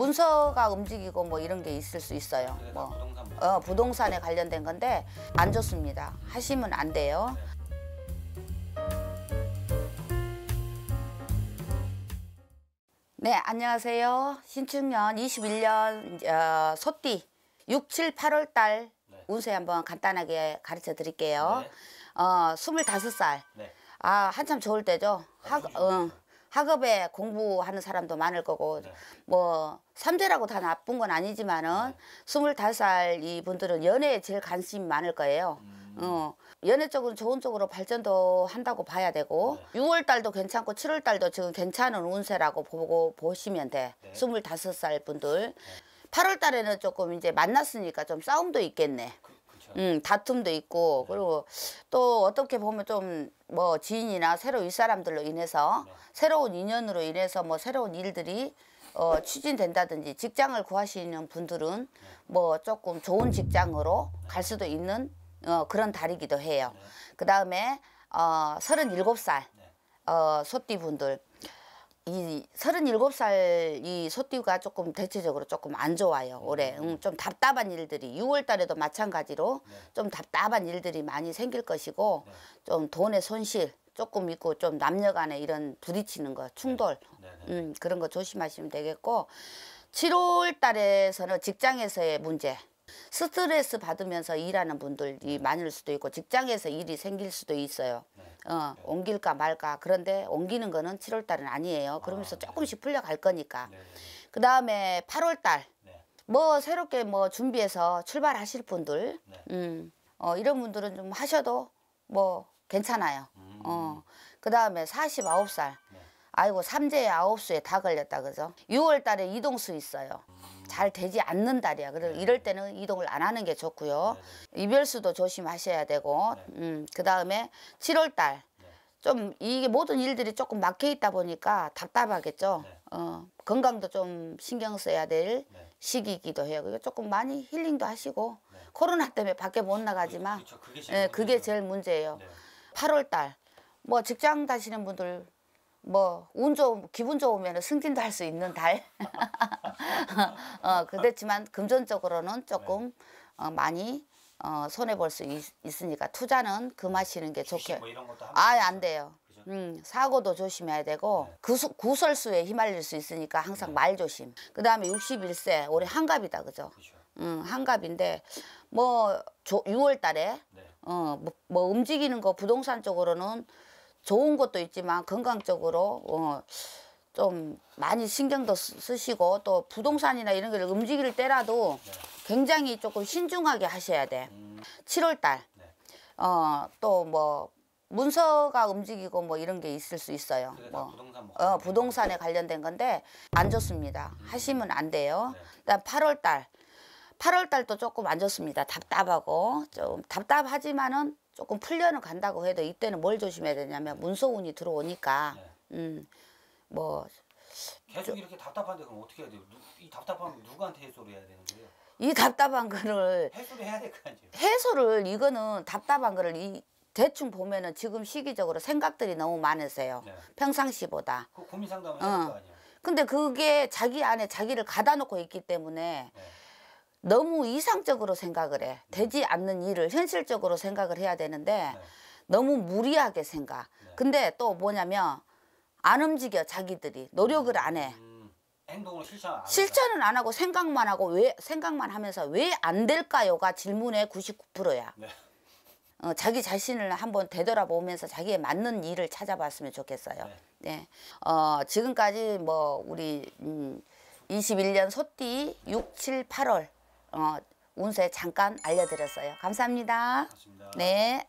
문서가 움직이고 뭐 이런 게 있을 수 있어요. 네, 뭐 부동산. 어, 부동산에 관련된 건데 안 좋습니다. 하시면 안 돼요. 네, 안녕하세요. 신축년 21년 어, 소띠 6, 7, 8월 달 네. 운세 한번 간단하게 가르쳐 드릴게요. 네. 어, 25살. 네. 아, 한참 좋을 때죠. 하, 어, 학업에 공부하는 사람도 많을 거고 네. 뭐삼재라고다 나쁜 건 아니지만은 네. 스물다섯 살 이분들은 연애에 제일 관심이 많을 거예요. 음. 어. 연애 쪽은 좋은 쪽으로 발전도 한다고 봐야 되고 네. 6월 달도 괜찮고 7월 달도 지금 괜찮은 운세라고 보고 보시면 돼. 네. 25살 분들. 네. 8월 달에는 조금 이제 만났으니까 좀 싸움도 있겠네. 그렇죠. 그렇죠. 음, 다툼도 있고 네. 그리고 또 어떻게 보면 좀 뭐 지인이나 새로 윗사람들로 인해서 네. 새로운 인연으로 인해서 뭐 새로운 일들이 어, 추진된다든지 직장을 구하시는 분들은 네. 뭐 조금 좋은 직장으로 네. 갈 수도 있는 어, 그런 달이기도 해요. 네. 그 다음에 어, 37살 어, 소띠 분들 이3 7살이 소띠가 조금 대체적으로 조금 안 좋아요. 올해 응, 음. 음, 좀 답답한 일들이 6월 달에도 마찬가지로 네. 좀 답답한 일들이 많이 생길 것이고 네. 좀 돈의 손실 조금 있고 좀 남녀 간에 이런 부딪히는 거 충돌 네. 네, 네, 네. 음, 그런 거 조심하시면 되겠고 7월 달에서는 직장에서의 문제 스트레스 받으면서 일하는 분들이 많을 수도 있고 직장에서 일이 생길 수도 있어요. 어, 옮길까 말까. 그런데 옮기는 거는 7월 달은 아니에요. 그러면서 아, 조금씩 풀려갈 거니까. 네. 그 다음에 8월 달. 네. 뭐 새롭게 뭐 준비해서 출발하실 분들. 네. 음, 어, 이런 분들은 좀 하셔도 뭐 괜찮아요. 음. 어. 그 다음에 49살. 네. 아이고 삼재에 아홉수에 다 걸렸다 그죠? 6월 달에 이동수 있어요. 잘 되지 않는 달이야. 그래서 네. 이럴 때는 이동을 안 하는 게 좋고요. 네. 이별수도 조심하셔야 되고 네. 음, 그다음에 7월 달. 좀 이게 모든 일들이 조금 막혀 있다 보니까 답답하겠죠. 어, 건강도 좀 신경 써야 될 시기이기도 해요. 그리고 조금 많이 힐링도 하시고 코로나 때문에 밖에 못 나가지만 그, 그렇죠. 그게, 예, 제일 예, 그게 제일 문제예요. 8월 달. 뭐 직장 다시는 분들 뭐운 좋은 기분 좋으면 승진도 할 수 있는 달. 어, 그렇지만 금전적으로는 조금 어, 많이 어, 손해 볼 수 있으니까 투자는 금하시는 게 좋게. 뭐 아예 안 돼요. 음, 사고도 조심해야 되고 네. 구수, 구설수에 휘말릴 수 있으니까 항상 네. 말 조심. 그다음에 61세 올해 네. 한갑이다 그죠? 그죠? 음, 한갑인데 뭐 조, 6월 달에 네. 어, 뭐, 뭐 움직이는 거 부동산 쪽으로는 좋은 것도 있지만 건강적으로 어, 좀 많이 신경도 쓰시고 또 부동산이나 이런 걸 움직일 때라도 네. 굉장히 조금 신중하게 하셔야 돼. 음. 7월 달. 네. 어, 또뭐 문서가 움직이고 뭐 이런 게 있을 수 있어요. 뭐 부동산 어, 부동산에 관련된 건데 안 좋습니다. 음. 하시면 안 돼요. 네. 그다음 8월 달. 8월 달도 조금 안 좋습니다. 답답하고 좀 답답하지만은 조금 풀려는 간다고 해도 이때는 뭘 조심해야 되냐면 문소운이 들어오니까 네. 음뭐 계속 이렇게 답답한데 그럼 어떻게 해야 돼요? 이 답답함 누구한테 해소를 해야 되는 거예요? 이 답답한 거를 해소를 해야 될 거 아니에요? 해소를 이거는 답답한 거를 이 대충 보면은 지금 시기적으로 생각들이 너무 많으세요. 네. 평상시보다. 그 고민 상담을 어. 할거 아니에요? 근데 그게 자기 안에 자기를 가다놓고 있기 때문에 네. 너무 이상적으로 생각을 해. 음. 되지 않는 일을 현실적으로 생각을 해야 되는데 네. 너무 무리하게 생각. 네. 근데 또 뭐냐면 안 움직여 자기들이 노력을 안 해. 음. 행동을 실천 안 실천은 안 하고 생각만 하고 왜 생각만 하면서 왜 안 될까요가 질문의 99%야. 어, 자기 자신을 한번 되돌아보면서 자기에 맞는 일을 찾아봤으면 좋겠어요. 네. 네. 어, 지금까지 뭐 우리 음, 21년 소띠 6, 7, 8월 어, 운세 잠깐 알려드렸어요. 감사합니다. 고맙습니다. 네.